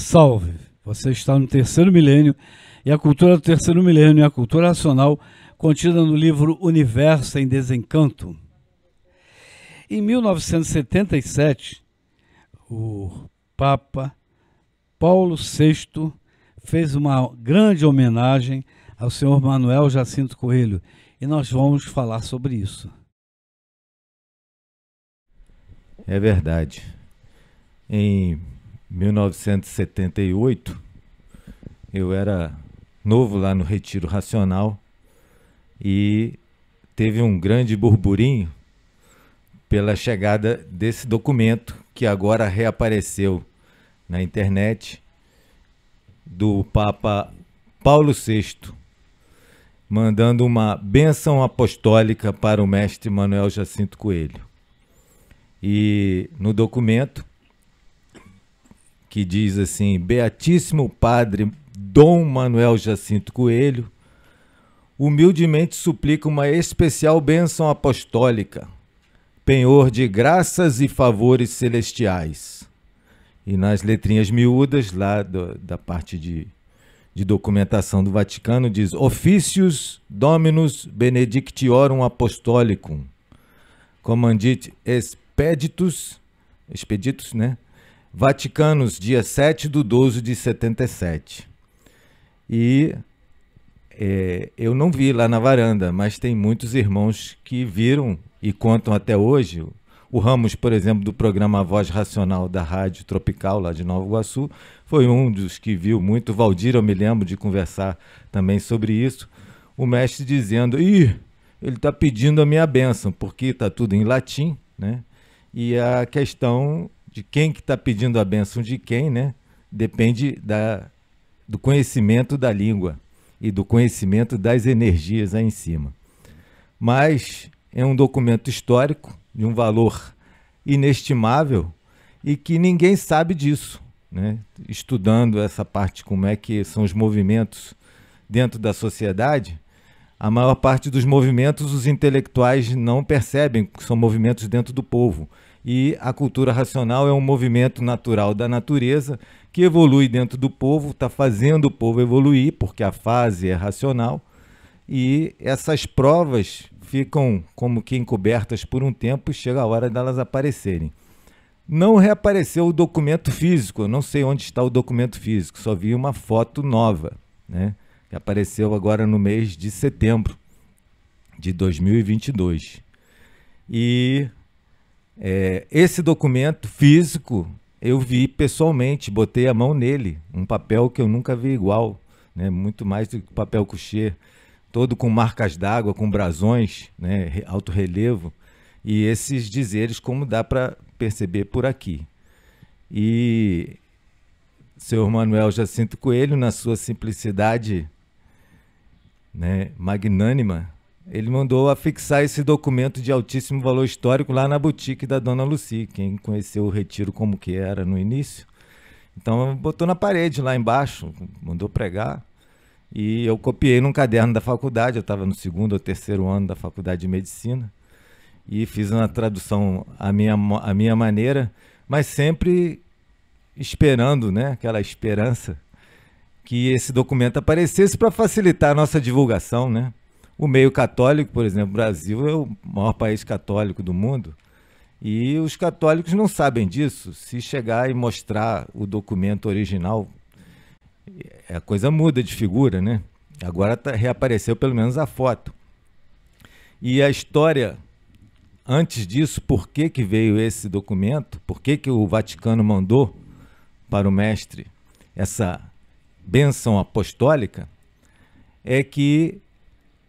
Salve! Você está no terceiro milênio e a cultura do terceiro milênio é a cultura nacional contida no livro Universo em Desencanto. Em 1977, o Papa Paulo VI fez uma grande homenagem ao senhor Manuel Jacinto Coelho e nós vamos falar sobre isso. É verdade. Em 1978, eu era novo lá no Retiro Racional e teve um grande burburinho pela chegada desse documento que agora reapareceu na internet do Papa Paulo VI, mandando uma bênção apostólica para o mestre Manuel Jacinto Coelho. E no documento que diz assim: Beatíssimo Padre Dom Manuel Jacinto Coelho, humildemente suplica uma especial bênção apostólica, penhor de graças e favores celestiais. E nas letrinhas miúdas, lá do, da parte de, de documentação do Vaticano, diz: Officius Dominus Benedictiorum Apostolicum, Comandite Expeditus, Expeditus, né? Vaticanos, dia 7 de 12 de 77. E é, eu não vi lá na varanda, mas tem muitos irmãos que viram e contam até hoje. O Ramos, por exemplo, do programa Voz Racional da Rádio Tropical, lá de Nova Iguaçu, foi um dos que viu muito. Valdir, eu me lembro de conversar também sobre isso. O mestre dizendo: Ih, ele está pedindo a minha bênção, porque está tudo em latim, né? E a questão de quem que está pedindo a benção de quem, né? Depende da, do conhecimento da língua e do conhecimento das energias aí em cima. Mas é um documento histórico de um valor inestimável e que ninguém sabe disso, né? Estudando essa parte como é que são os movimentos dentro da sociedade, a maior parte dos movimentos os intelectuais não percebem que são movimentos dentro do povo. E a cultura racional é um movimento natural da natureza que evolui dentro do povo, está fazendo o povo evoluir, porque a fase é racional. E essas provas ficam como que encobertas por um tempo e chega a hora delas aparecerem. Não reapareceu o documento físico, eu não sei onde está o documento físico, só vi uma foto nova, né? que apareceu agora no mês de setembro de 2022. E é, esse documento físico eu vi pessoalmente, botei a mão nele, um papel que eu nunca vi igual, né? muito mais do que papel couchê, todo com marcas d'água, com brasões, né? alto relevo, e esses dizeres, como dá para perceber por aqui. E senhor Manuel Jacinto Coelho, na sua simplicidade né, magnânima, ele mandou afixar esse documento de altíssimo valor histórico lá na boutique da Dona Lucy, quem conheceu o retiro como que era no início. Então botou na parede lá embaixo, mandou pregar. E eu copiei num caderno da faculdade, eu estava no segundo ou terceiro ano da faculdade de medicina, e fiz uma tradução à minha, à minha maneira, mas sempre esperando, né, aquela esperança que esse documento aparecesse para facilitar a nossa divulgação, né? O meio católico, por exemplo, o Brasil é o maior país católico do mundo. E os católicos não sabem disso. Se chegar e mostrar o documento original, é, a coisa muda de figura, né? Agora tá, reapareceu pelo menos a foto. E a história, antes disso, por que, que veio esse documento? Por que, que o Vaticano mandou para o mestre essa bênção apostólica? É que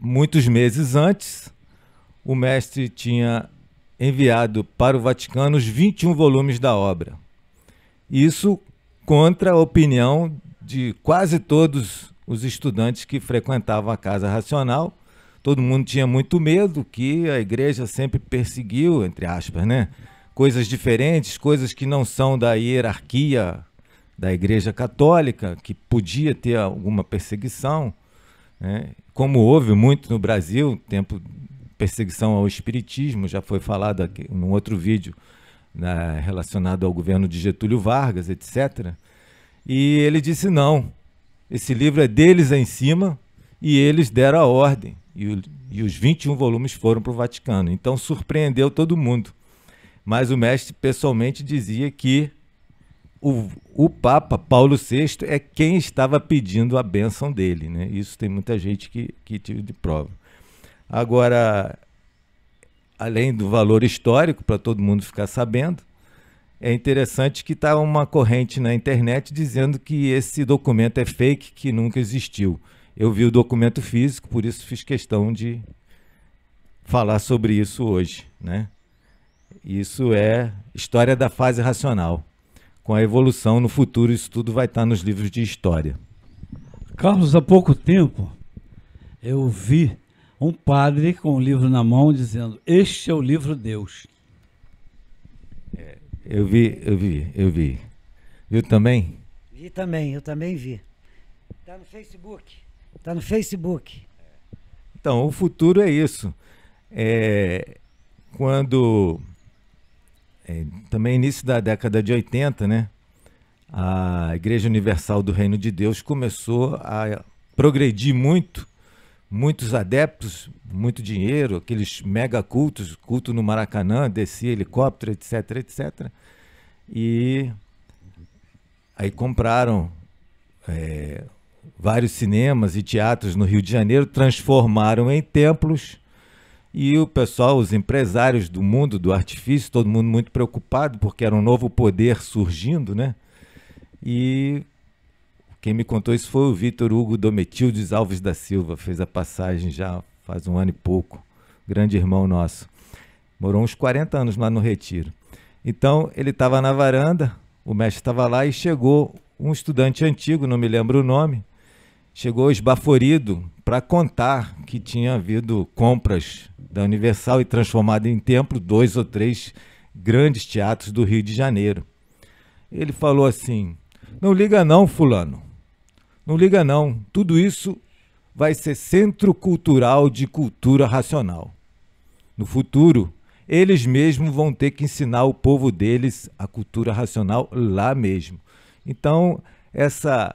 Muitos meses antes, o mestre tinha enviado para o Vaticano os 21 volumes da obra. Isso contra a opinião de quase todos os estudantes que frequentavam a Casa Racional. Todo mundo tinha muito medo que a igreja sempre perseguiu, entre aspas, né? Coisas diferentes, coisas que não são da hierarquia da Igreja Católica, que podia ter alguma perseguição. Né? como houve muito no Brasil, tempo perseguição ao espiritismo, já foi falado aqui num outro vídeo né, relacionado ao governo de Getúlio Vargas, etc. E ele disse: não, esse livro é deles aí em cima e eles deram a ordem. E, o, e os 21 volumes foram para o Vaticano. Então surpreendeu todo mundo. Mas o mestre pessoalmente dizia que o, o Papa Paulo VI é quem estava pedindo a bênção dele. Né? Isso tem muita gente que, que tive de prova. Agora, além do valor histórico, para todo mundo ficar sabendo, é interessante que está uma corrente na internet dizendo que esse documento é fake, que nunca existiu. Eu vi o documento físico, por isso fiz questão de falar sobre isso hoje. Né? Isso é história da fase racional com a evolução no futuro, isso tudo vai estar nos livros de história. Carlos, há pouco tempo eu vi um padre com um livro na mão dizendo: Este é o livro Deus. É, eu vi, eu vi, eu vi. Viu também? Vi também, eu também vi. Está no Facebook. Está no Facebook. Então, o futuro é isso. É, quando é, também início da década de 80, né? A Igreja Universal do Reino de Deus começou a progredir muito, muitos adeptos, muito dinheiro, aqueles mega cultos, culto no Maracanã, descia helicóptero, etc, etc. E aí compraram é, vários cinemas e teatros no Rio de Janeiro, transformaram em templos e o pessoal, os empresários do mundo do artifício, todo mundo muito preocupado, porque era um novo poder surgindo, né? E quem me contou isso foi o Vitor Hugo Dometildes Alves da Silva, fez a passagem já faz um ano e pouco, grande irmão nosso. Morou uns 40 anos lá no Retiro. Então, ele estava na varanda, o mestre estava lá e chegou um estudante antigo, não me lembro o nome, chegou esbaforido para contar que tinha havido compras da Universal e transformada em templo dois ou três grandes teatros do Rio de Janeiro. Ele falou assim: Não liga não, fulano. Não liga não. Tudo isso vai ser centro cultural de cultura racional. No futuro, eles mesmos vão ter que ensinar o povo deles a cultura racional lá mesmo. Então, essa,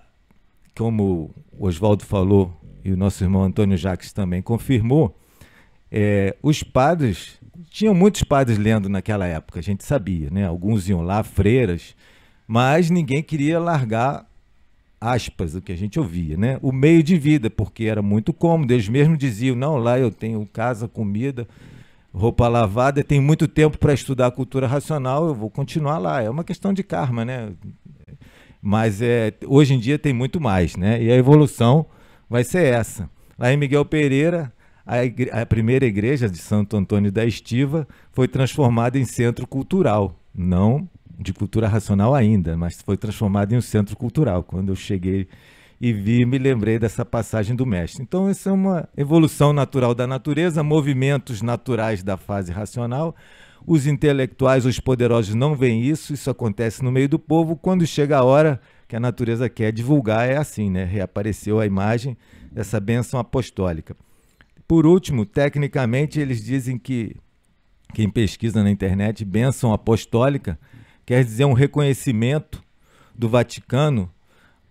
como o Oswaldo falou e o nosso irmão Antônio Jacques também confirmou, é, os padres, tinham muitos padres lendo naquela época, a gente sabia, né? Alguns iam lá, freiras, mas ninguém queria largar aspas, o que a gente ouvia, né? O meio de vida, porque era muito cômodo. Eles mesmos diziam: não, lá eu tenho casa, comida, roupa lavada, tem muito tempo para estudar a cultura racional, eu vou continuar lá. É uma questão de karma, né? Mas é, hoje em dia tem muito mais, né? E a evolução vai ser essa. Lá em Miguel Pereira, a, igre... a primeira igreja de Santo Antônio da Estiva foi transformada em centro cultural, não de cultura racional ainda, mas foi transformada em um centro cultural. Quando eu cheguei e vi, me lembrei dessa passagem do mestre. Então, isso é uma evolução natural da natureza, movimentos naturais da fase racional. Os intelectuais, os poderosos não veem isso, isso acontece no meio do povo. Quando chega a hora que a natureza quer divulgar, é assim, né? Reapareceu a imagem dessa bênção apostólica. Por último, tecnicamente, eles dizem que quem pesquisa na internet, bênção apostólica, quer dizer um reconhecimento do Vaticano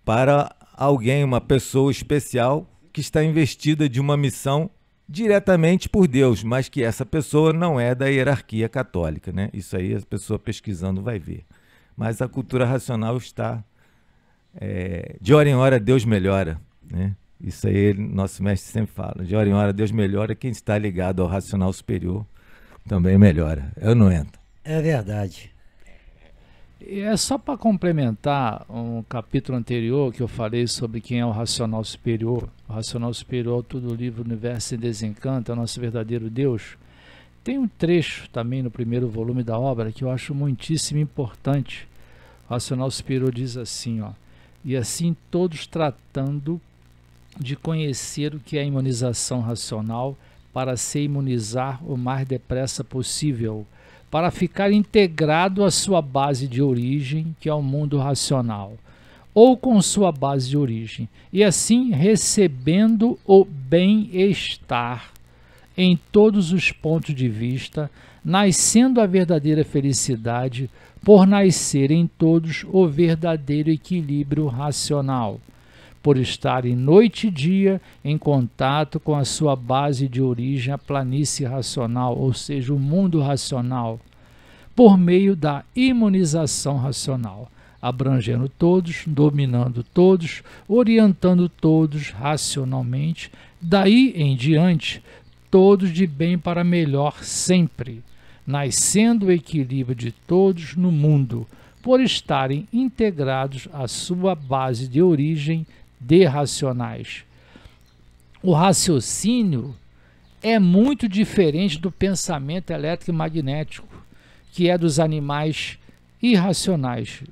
para alguém, uma pessoa especial que está investida de uma missão diretamente por Deus, mas que essa pessoa não é da hierarquia católica, né? Isso aí a pessoa pesquisando vai ver. Mas a cultura racional está é, de hora em hora Deus melhora, né? Isso aí nosso mestre sempre fala. De hora em hora Deus melhora, quem está ligado ao racional superior também melhora. Eu é não entro. É, é verdade. E é só para complementar um capítulo anterior que eu falei sobre quem é o racional superior. O racional superior, tudo do livro Universo em Desencanto, é o nosso verdadeiro Deus. Tem um trecho também no primeiro volume da obra que eu acho muitíssimo importante. O racional superior diz assim, ó, e assim todos tratando de conhecer o que é imunização racional para se imunizar o mais depressa possível, para ficar integrado à sua base de origem, que é o mundo racional, ou com sua base de origem, e assim recebendo o bem-estar em todos os pontos de vista, nascendo a verdadeira felicidade, por nascer em todos o verdadeiro equilíbrio racional por estarem noite e dia em contato com a sua base de origem, a planície racional, ou seja, o mundo racional, por meio da imunização racional, abrangendo todos, dominando todos, orientando todos racionalmente. Daí em diante, todos de bem para melhor sempre, nascendo o equilíbrio de todos no mundo, por estarem integrados à sua base de origem de racionais. O raciocínio é muito diferente do pensamento eletromagnético, que é dos animais irracionais,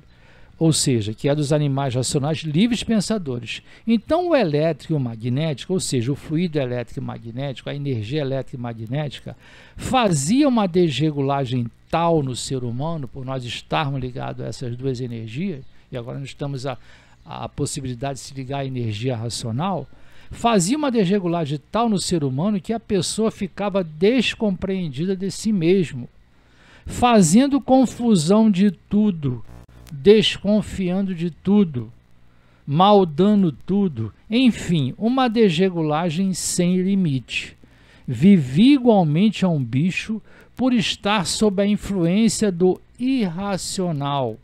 ou seja, que é dos animais racionais livres pensadores. Então, o elétrico-magnético, ou seja, o fluido eletromagnético, a energia eletromagnética, fazia uma desregulagem tal no ser humano, por nós estarmos ligados a essas duas energias, e agora nós estamos a, a possibilidade de se ligar à energia racional, fazia uma desregulagem tal no ser humano que a pessoa ficava descompreendida de si mesmo, fazendo confusão de tudo, desconfiando de tudo, maldando tudo, enfim, uma desregulagem sem limite. Vivi igualmente a um bicho por estar sob a influência do irracional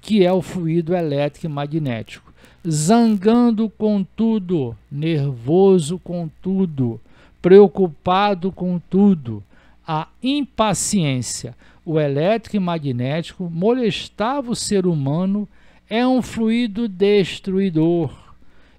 que é o fluido elétrico e magnético. Zangando com tudo, nervoso com tudo, preocupado com tudo. A impaciência, o elétrico e magnético, molestava o ser humano, é um fluido destruidor.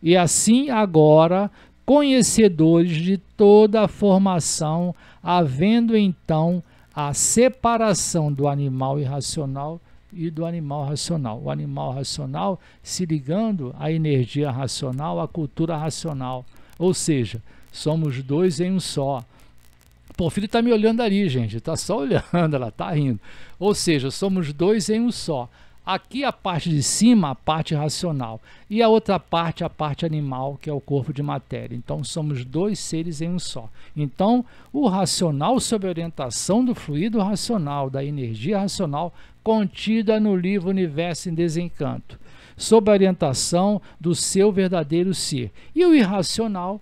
E assim agora, conhecedores de toda a formação, havendo então a separação do animal irracional, e do animal racional. O animal racional se ligando à energia racional, à cultura racional. Ou seja, somos dois em um só. O filho está me olhando ali, gente. Está só olhando, ela está rindo. Ou seja, somos dois em um só. Aqui a parte de cima, a parte racional, e a outra parte, a parte animal, que é o corpo de matéria. Então somos dois seres em um só. Então, o racional sob orientação do fluido racional, da energia racional contida no livro Universo em Desencanto, sob a orientação do seu verdadeiro ser. E o irracional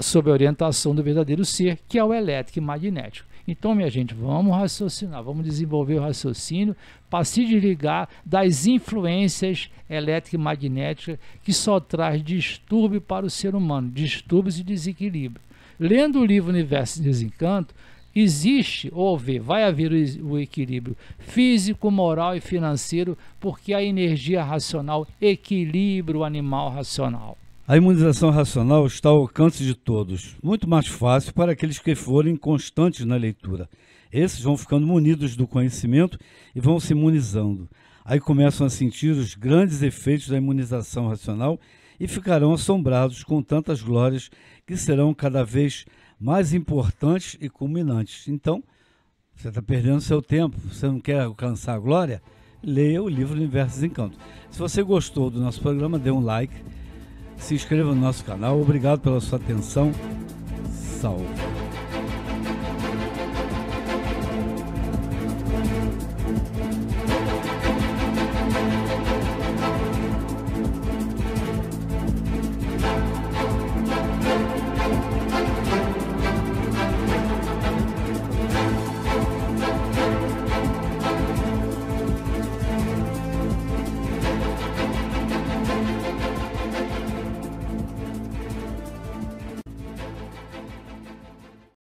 sob a orientação do verdadeiro ser, que é o elétrico e magnético. Então, minha gente, vamos raciocinar, vamos desenvolver o raciocínio para se desligar das influências elétrica e magnética que só traz distúrbio para o ser humano, distúrbios e desequilíbrio. Lendo o livro Universo Desencanto, existe ou vai haver o equilíbrio físico, moral e financeiro, porque a energia racional equilibra o animal racional. A imunização racional está ao alcance de todos, muito mais fácil para aqueles que forem constantes na leitura. Esses vão ficando munidos do conhecimento e vão se imunizando. Aí começam a sentir os grandes efeitos da imunização racional e ficarão assombrados com tantas glórias que serão cada vez mais importantes e culminantes. Então, você está perdendo seu tempo, você não quer alcançar a glória? Leia o livro Universos Encantos. Se você gostou do nosso programa, dê um like se inscreva no nosso canal. Obrigado pela sua atenção. Salve!